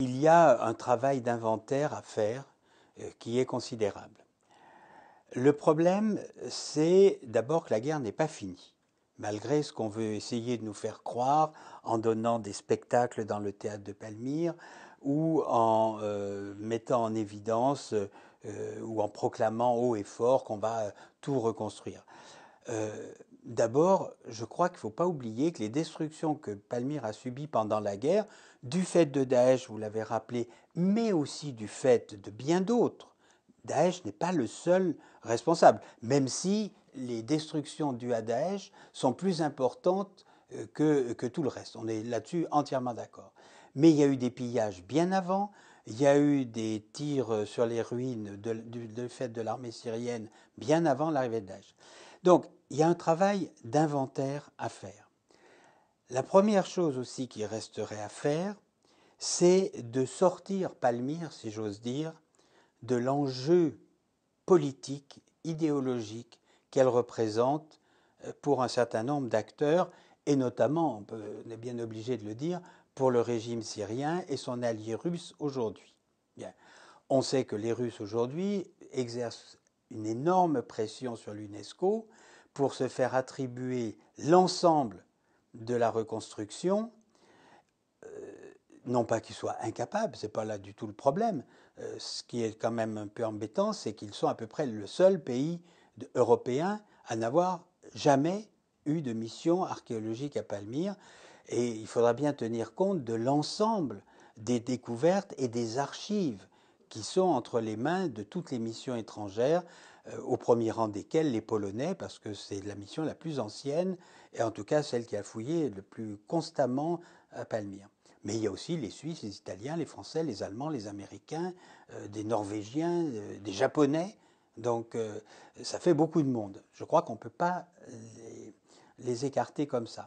Il y a un travail d'inventaire à faire euh, qui est considérable. Le problème, c'est d'abord que la guerre n'est pas finie, malgré ce qu'on veut essayer de nous faire croire en donnant des spectacles dans le théâtre de Palmyre ou en euh, mettant en évidence euh, ou en proclamant haut et fort qu'on va tout reconstruire. D'abord, je crois qu'il ne faut pas oublier que les destructions que Palmyre a subies pendant la guerre, du fait de Daesh, vous l'avez rappelé, mais aussi du fait de bien d'autres, Daesh n'est pas le seul responsable, même si les destructions dues à Daesh sont plus importantes euh, que, tout le reste. On est là-dessus entièrement d'accord. Mais il y a eu des pillages bien avant, il y a eu des tirs euh, sur les ruines du fait de l'armée syrienne bien avant l'arrivée de Daesh. Donc, il y a un travail d'inventaire à faire. La première chose aussi qui resterait à faire, c'est de sortir Palmyre, si j'ose dire, de l'enjeu politique, idéologique qu'elle représente euh, pour un certain nombre d'acteurs, et notamment, on, est bien obligé de le dire, pour le régime syrien et son allié russe aujourd'hui. On sait que les Russes aujourd'hui exercent une énorme pression sur l'UNESCO pour se faire attribuer l'ensemble de la reconstruction, euh, non pas qu'ils soient incapables, ce n'est pas là du tout le problème. Euh, ce qui est quand même un peu embêtant, c'est qu'ils sont à peu près le seul pays européen à n'avoir jamais eu de mission archéologique à Palmyre. Et il faudra bien tenir compte de l'ensemble des découvertes et des archives qui sont entre les mains de toutes les missions étrangères, euh, au premier rang desquelles les Polonais, parce que c'est la mission la plus ancienne, et en tout cas celle qui a fouillé le plus constamment à Palmyre. Mais il y a aussi les Suisses, les Italiens, les Français, les Allemands, les Américains, euh, des Norvégiens, euh, des Japonais. Donc ça fait beaucoup de monde. Je crois qu'on ne peut pas les écarter comme ça.